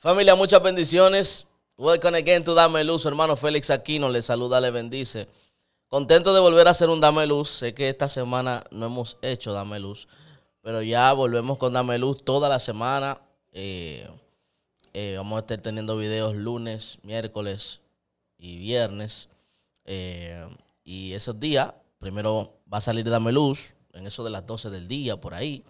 Familia, muchas bendiciones. Welcome again to Dame Luz. hermano Félix Aquino le saluda, le bendice. Contento de volver a hacer un Dame Luz. Sé que esta semana no hemos hecho Dame Luz, pero ya volvemos con Dame Luz toda la semana. Eh, eh, vamos a estar teniendo videos lunes, miércoles y viernes. Eh, y esos días, primero va a salir Dame Luz, en eso de las 12 del día, por ahí.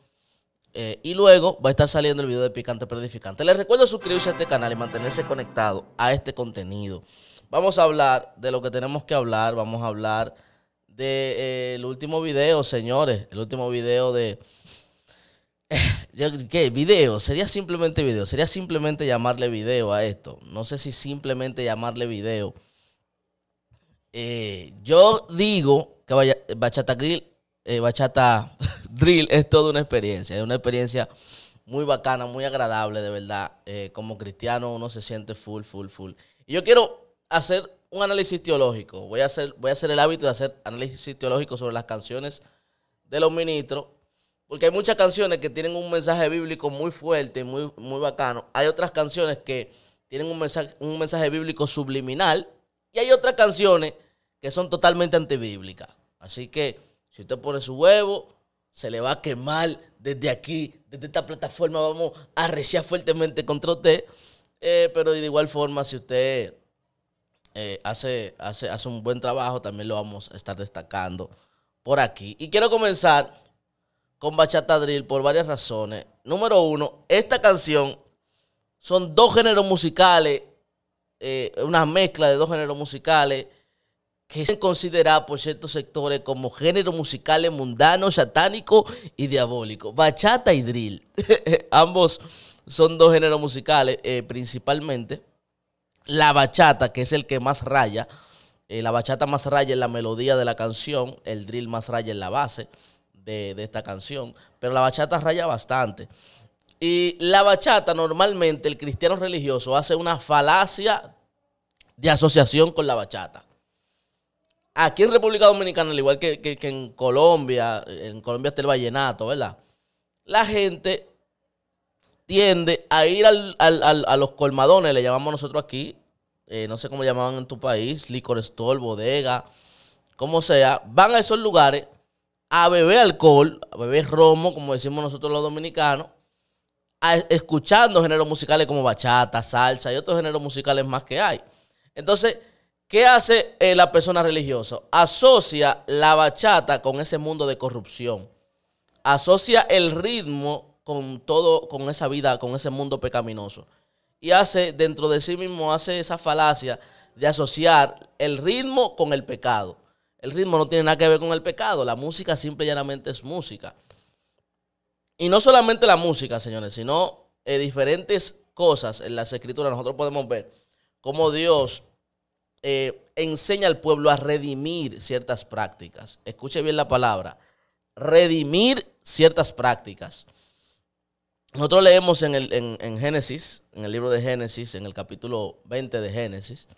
Eh, y luego va a estar saliendo el video de Picante Perdificante. Les recuerdo suscribirse a este canal y mantenerse conectado a este contenido. Vamos a hablar de lo que tenemos que hablar. Vamos a hablar del de, eh, último video, señores. El último video de... ¿Qué? Video. Sería simplemente video. Sería simplemente llamarle video a esto. No sé si simplemente llamarle video. Eh, yo digo que Bachata eh, bachata drill es toda una experiencia, es una experiencia muy bacana, muy agradable, de verdad. Eh, como cristiano uno se siente full, full, full. Y yo quiero hacer un análisis teológico. Voy a hacer, voy a hacer el hábito de hacer análisis teológico sobre las canciones de los ministros. Porque hay muchas canciones que tienen un mensaje bíblico muy fuerte, muy, muy bacano. Hay otras canciones que tienen un mensaje, un mensaje bíblico subliminal. Y hay otras canciones que son totalmente antibíblicas. Así que si usted pone su huevo, se le va a quemar desde aquí, desde esta plataforma. Vamos a arreciar fuertemente contra usted. Eh, pero de igual forma, si usted eh, hace, hace, un buen trabajo, también lo vamos a estar destacando por aquí. Y quiero comenzar con Bachata Drill por varias razones. Número uno, esta canción son dos géneros musicales, eh, una mezcla de dos géneros musicales que se considera por ciertos sectores como género musicales mundano, satánico y diabólico. Bachata y drill. Ambos son dos géneros musicales eh, principalmente. La bachata, que es el que más raya. Eh, la bachata más raya en la melodía de la canción. El drill más raya en la base de esta canción. Pero la bachata raya bastante. Y la bachata, normalmente el cristiano religioso hace una falacia de asociación con la bachata. Aquí en República Dominicana, al igual que, en Colombia, en Colombia está el vallenato, ¿verdad? La gente tiende a ir a los colmadones, le llamamos nosotros aquí, eh, no sé cómo llamaban en tu país, licor store, bodega, como sea, van a esos lugares a beber alcohol, a beber romo, como decimos nosotros los dominicanos, escuchando géneros musicales como bachata, salsa y otros géneros musicales más que hay. Entonces, ¿Qué hace eh, la persona religiosa? Asocia la bachata con ese mundo de corrupción. Asocia el ritmo con todo, con esa vida, con ese mundo pecaminoso. Y hace, dentro de sí mismo, hace esa falacia de asociar el ritmo con el pecado. El ritmo no tiene nada que ver con el pecado. La música simple y llanamente es música. Y no solamente la música, señores, sino eh, diferentes cosas en las escrituras. Nosotros podemos ver cómo Dios eh, enseña al pueblo a redimir ciertas prácticas. Escuche bien la palabra, redimir ciertas prácticas. Nosotros leemos en, el, Génesis, en el libro de Génesis, en el capítulo 20 de Génesis,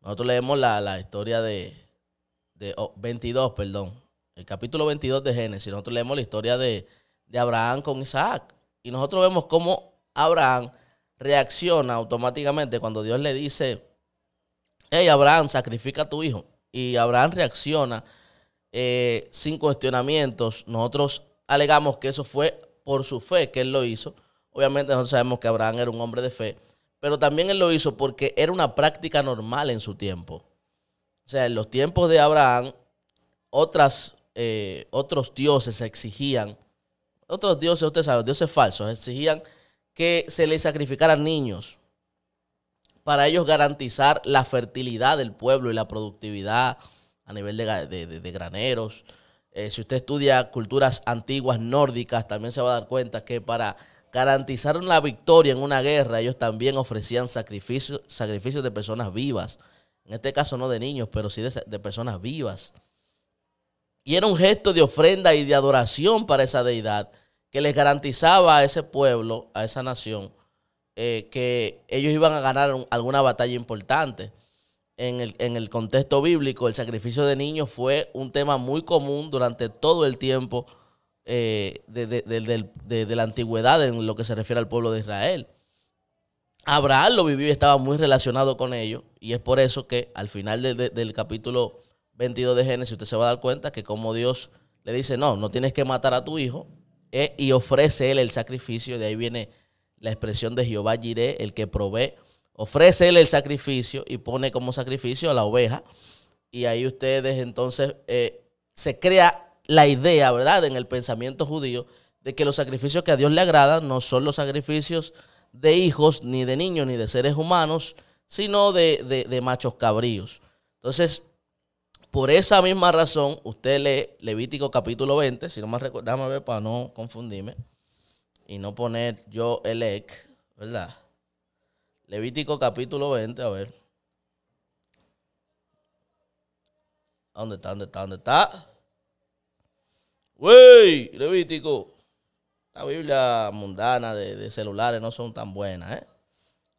nosotros leemos la, historia de, 22, perdón, el capítulo 22 de Génesis, nosotros leemos la historia de, de Abraham con Isaac. Y nosotros vemos cómo Abraham reacciona automáticamente cuando Dios le dice, hey Abraham, sacrifica a tu hijo. Y Abraham reacciona eh, sin cuestionamientos. Nosotros alegamos que eso fue por su fe que él lo hizo. Obviamente nosotros sabemos que Abraham era un hombre de fe, pero también él lo hizo porque era una práctica normal en su tiempo. O sea, en los tiempos de Abraham, otras, eh, otros dioses exigían, otros dioses, usted sabe, dioses falsos, exigían que se le sacrificaran niños para ellos garantizar la fertilidad del pueblo y la productividad a nivel de, graneros. Eh, si usted estudia culturas antiguas nórdicas, también se va a dar cuenta que para garantizar una victoria en una guerra, ellos también ofrecían sacrificios, de personas vivas. En este caso no de niños, pero sí de, de personas vivas. Y era un gesto de ofrenda y de adoración para esa deidad que les garantizaba a ese pueblo, a esa nación, eh, que ellos iban a ganar alguna batalla importante. En el, contexto bíblico, el sacrificio de niños fue un tema muy común durante todo el tiempo eh, de, la antigüedad en lo que se refiere al pueblo de Israel. Abraham lo vivió y estaba muy relacionado con ello, y es por eso que al final del capítulo 22 de Génesis usted se va a dar cuenta que como Dios le dice, no, no tienes que matar a tu hijo, eh, y ofrece él el sacrificio, de ahí viene la expresión de Jehová Jireh, el que provee, ofrece el sacrificio y pone como sacrificio a la oveja. Y ahí ustedes entonces eh, se crea la idea, ¿verdad? En el pensamiento judío de que los sacrificios que a Dios le agradan no son los sacrificios de hijos, ni de niños, ni de seres humanos, sino de, machos cabríos. Entonces, por esa misma razón, usted lee Levítico capítulo 20, si no más recuerdo, déjame ver para no confundirme y no poner yo el ex ¿verdad? Levítico capítulo 20, a ver. ¿Dónde está? ¿Dónde está? ¿Dónde está? ¡Wey! Levítico. La Biblia mundana de, celulares no son tan buenas, ¿eh?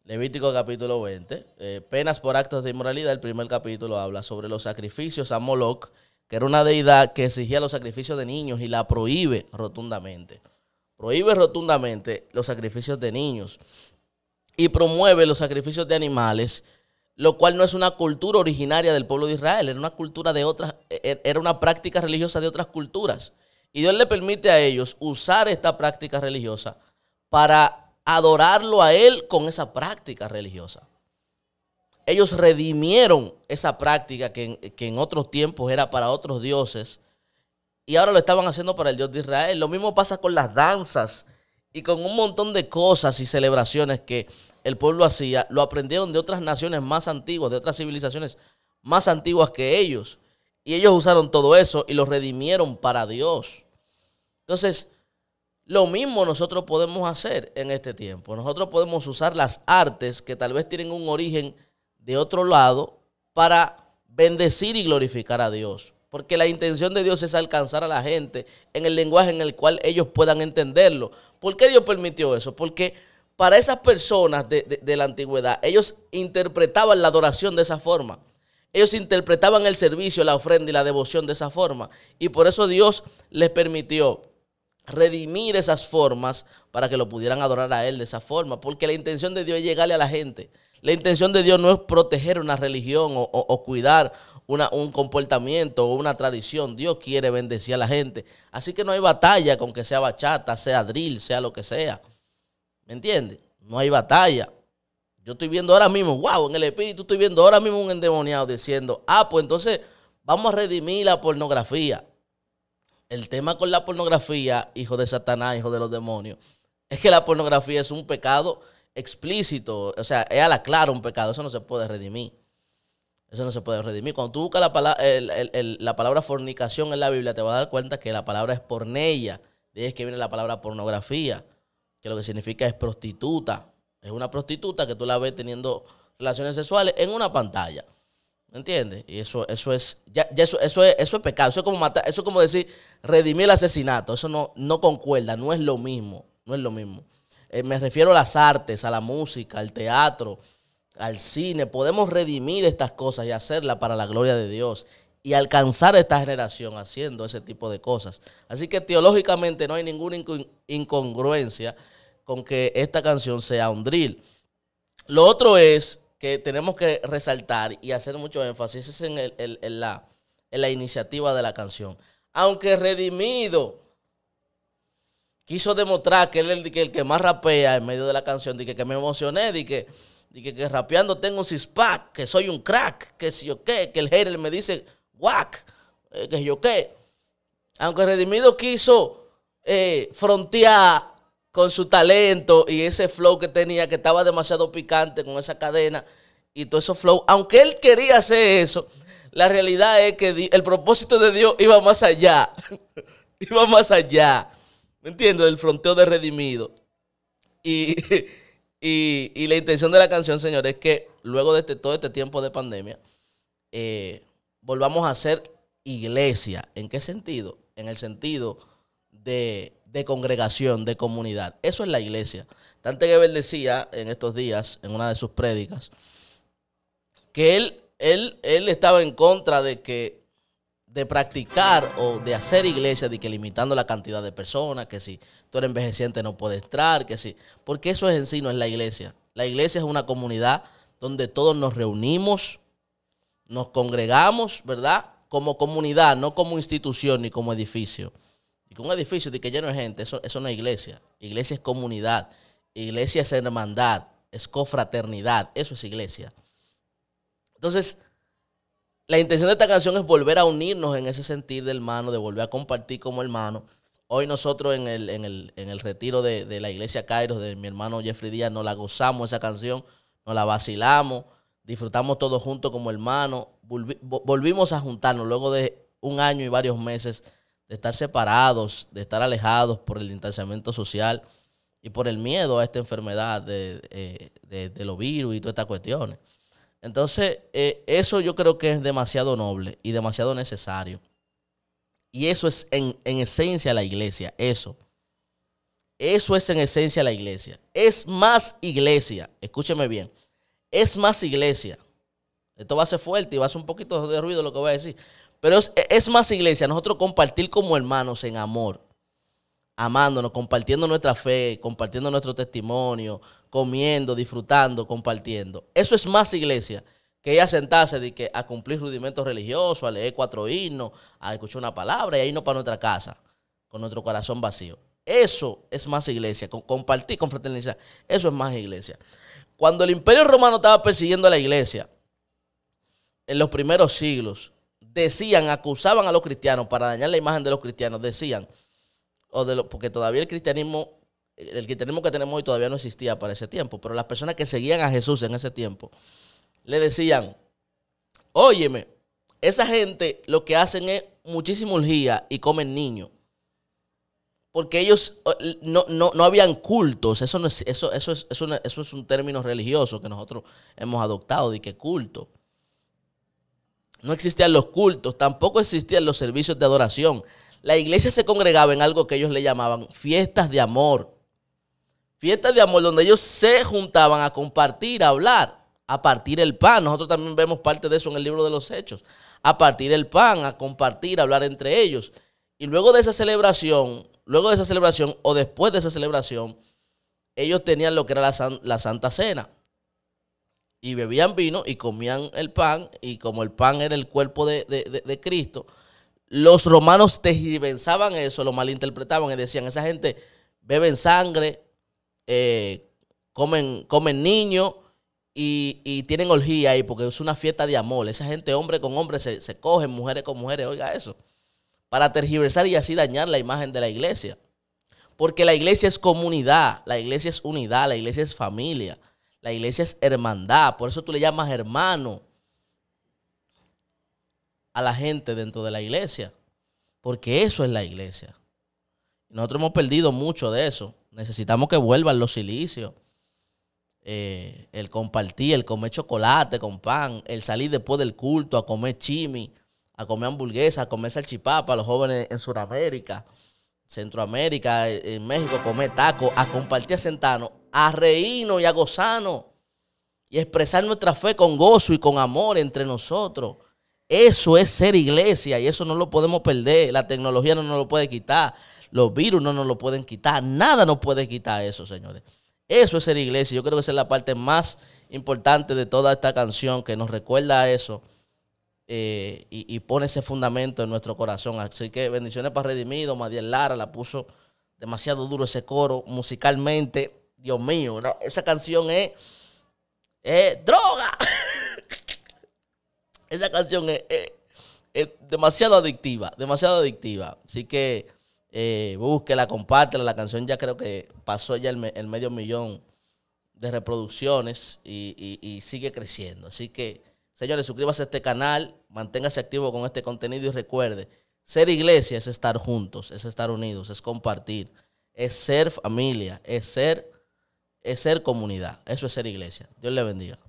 Levítico capítulo 20. Eh, penas por actos de inmoralidad. El primer capítulo habla sobre los sacrificios a Moloch, que era una deidad que exigía los sacrificios de niños y la prohíbe rotundamente prohíbe rotundamente los sacrificios de niños y promueve los sacrificios de animales, lo cual no es una cultura originaria del pueblo de Israel, era una cultura de otras, e-, e-, era una práctica religiosa de otras culturas. Y Dios le permite a ellos usar esta práctica religiosa para adorarlo a Él con esa práctica religiosa. Ellos redimieron esa práctica que que en otros tiempos era para otros dioses y ahora lo estaban haciendo para el Dios de Israel. Lo mismo pasa con las danzas y con un montón de cosas y celebraciones que el pueblo hacía. Lo aprendieron de otras naciones más antiguas, de otras civilizaciones más antiguas que ellos. Y ellos usaron todo eso y lo redimieron para Dios. Entonces, lo mismo nosotros podemos hacer en este tiempo. Nosotros podemos usar las artes que tal vez tienen un origen de otro lado para bendecir y glorificar a Dios porque la intención de Dios es alcanzar a la gente en el lenguaje en el cual ellos puedan entenderlo. ¿Por qué Dios permitió eso? Porque para esas personas de, la antigüedad, ellos interpretaban la adoración de esa forma. Ellos interpretaban el servicio, la ofrenda y la devoción de esa forma. Y por eso Dios les permitió redimir esas formas para que lo pudieran adorar a Él de esa forma. Porque la intención de Dios es llegarle a la gente. La intención de Dios no es proteger una religión o cuidar un comportamiento o una tradición. Dios quiere bendecir a la gente. Así que no hay batalla con que sea bachata, sea drill, sea lo que sea. ¿Me entiendes? No hay batalla. Yo estoy viendo ahora mismo, wow, en el espíritu estoy viendo ahora mismo un endemoniado diciendo, ah, pues entonces vamos a redimir la pornografía. El tema con la pornografía, hijo de Satanás, hijo de los demonios, es que la pornografía es un pecado explícito, o sea, es a la clara un pecado, eso no se puede redimir. Eso no se puede redimir. Cuando tú buscas la, la palabra fornicación en la Biblia, te vas a dar cuenta que la palabra es pornella. De ahí es que viene la palabra pornografía, que lo que significa es prostituta. Es una prostituta que tú la ves teniendo relaciones sexuales en una pantalla. ¿Me entiendes? Y eso, eso es, ya, eso, eso es, eso es pecado. Eso es como matar, eso es como decir redimir el asesinato. Eso no, no concuerda, no es lo mismo. No es lo mismo. Eh, me refiero a las artes, a la música, al teatro al cine, podemos redimir estas cosas y hacerlas para la gloria de Dios y alcanzar a esta generación haciendo ese tipo de cosas. Así que teológicamente no hay ninguna incongruencia con que esta canción sea un drill. Lo otro es que tenemos que resaltar y hacer mucho énfasis en, la, la iniciativa de la canción. Aunque Redimido quiso demostrar que él es el, que más rapea en medio de la canción, de que, que me emocioné, de que Dije que, rapeando tengo un cispac, que soy un crack, que si yo qué, que el hater me dice guac, eh, que si yo qué. Aunque Redimido quiso eh, frontear con su talento y ese flow que tenía, que estaba demasiado picante con esa cadena y todo eso flow. Aunque él quería hacer eso, la realidad es que el propósito de Dios iba más allá. iba más allá. ¿Me entiendes? El fronteo de redimido. Y Y, la intención de la canción, señor, es que luego de este, todo este tiempo de pandemia, eh, volvamos a ser iglesia. ¿En qué sentido? En el sentido de, de congregación, de comunidad. Eso es la iglesia. Dante Gebel decía en estos días, en una de sus prédicas, que él, él, él estaba en contra de que de practicar o de hacer iglesia, de que limitando la cantidad de personas, que si tú eres envejeciente no puedes entrar, que si. Porque eso es en sí, no es la iglesia. La iglesia es una comunidad donde todos nos reunimos, nos congregamos, ¿verdad? Como comunidad, no como institución ni como edificio. Y con un edificio de que lleno de gente, eso, es una iglesia. Iglesia es comunidad, iglesia es hermandad, es cofraternidad, eso es iglesia. Entonces, la intención de esta canción es volver a unirnos en ese sentir de hermano, de volver a compartir como hermano. Hoy nosotros en el, en el, en el retiro de, la iglesia Cairo, de mi hermano Jeffrey Díaz, nos la gozamos esa canción, nos la vacilamos, disfrutamos todos juntos como hermano. volvimos a juntarnos luego de un año y varios meses de estar separados, de estar alejados por el distanciamiento social y por el miedo a esta enfermedad de eh, los virus y todas estas cuestiones. Entonces, eh, eso yo creo que es demasiado noble y demasiado necesario. Y eso es en, esencia la iglesia, eso. Eso es en esencia la iglesia. Es más iglesia, escúcheme bien, es más iglesia. Esto va a ser fuerte y va a ser un poquito de ruido lo que voy a decir. Pero es, es más iglesia, nosotros compartir como hermanos en amor amándonos, compartiendo nuestra fe, compartiendo nuestro testimonio, comiendo, disfrutando, compartiendo. Eso es más iglesia que ella sentarse de que a cumplir rudimentos religiosos, a leer cuatro himnos, a escuchar una palabra y a irnos para nuestra casa con nuestro corazón vacío. Eso es más iglesia, compartir, con fraternidad. Eso es más iglesia. Cuando el imperio romano estaba persiguiendo a la iglesia, en los primeros siglos, decían, acusaban a los cristianos para dañar la imagen de los cristianos, decían, porque todavía el cristianismo, el tenemos que tenemos hoy todavía no existía para ese tiempo, pero las personas que seguían a Jesús en ese tiempo le decían, óyeme, esa gente lo que hacen es muchísimo urgía y comen niños. Porque ellos no, no, habían cultos. Eso, no es, eso, eso, eso es un término religioso que nosotros hemos adoptado, de que culto. No existían los cultos, tampoco existían los servicios de adoración la iglesia se congregaba en algo que ellos le llamaban fiestas de amor. Fiestas de amor donde ellos se juntaban a compartir, a hablar, a partir el pan. Nosotros también vemos parte de eso en el libro de los Hechos. A partir el pan, a compartir, a hablar entre ellos. Y luego de esa celebración, luego de esa celebración o después de esa celebración, ellos tenían lo que era la, Santa Cena. Y bebían vino y comían el pan. Y como el pan era el cuerpo de Cristo, los romanos tergiversaban eso, lo malinterpretaban y decían, esa gente beben sangre, eh, comen, comen niños y, y, tienen orgía ahí porque es una fiesta de amor. Esa gente, hombre con hombre, se, se cogen, mujeres con mujeres, oiga eso, para tergiversar y así dañar la imagen de la iglesia. Porque la iglesia es comunidad, la iglesia es unidad, la iglesia es familia, la iglesia es hermandad. Por eso tú le llamas hermano a la gente dentro de la iglesia. Porque eso es la iglesia. Nosotros hemos perdido mucho de eso. Necesitamos que vuelvan los silicios. Eh, el compartir, el comer chocolate con pan, el salir después del culto a comer chimi, a comer hamburguesa, a comer salchipapa, los jóvenes en Sudamérica, Centroamérica, eh, en México, comer tacos, a compartir a sentarnos, a reírnos y a gozarnos y expresar nuestra fe con gozo y con amor entre nosotros eso es ser iglesia y eso no lo podemos perder. La tecnología no nos lo puede quitar. Los virus no nos lo pueden quitar. Nada nos puede quitar eso, señores. Eso es ser iglesia. Yo creo que esa es la parte más importante de toda esta canción que nos recuerda a eso eh, y, pone ese fundamento en nuestro corazón. Así que bendiciones para Redimido. Madiel Lara la puso demasiado duro ese coro musicalmente. Dios mío, esa canción es, es droga. esa canción es, demasiado adictiva, demasiado adictiva. Así que eh, búsquela, compártela. La canción ya creo que pasó ya el, medio millón de reproducciones y, sigue creciendo. Así que, señores, suscríbase a este canal, manténgase activo con este contenido y recuerde, ser iglesia es estar juntos, es estar unidos, es compartir, es ser familia, es ser, es ser comunidad. Eso es ser iglesia. Dios le bendiga.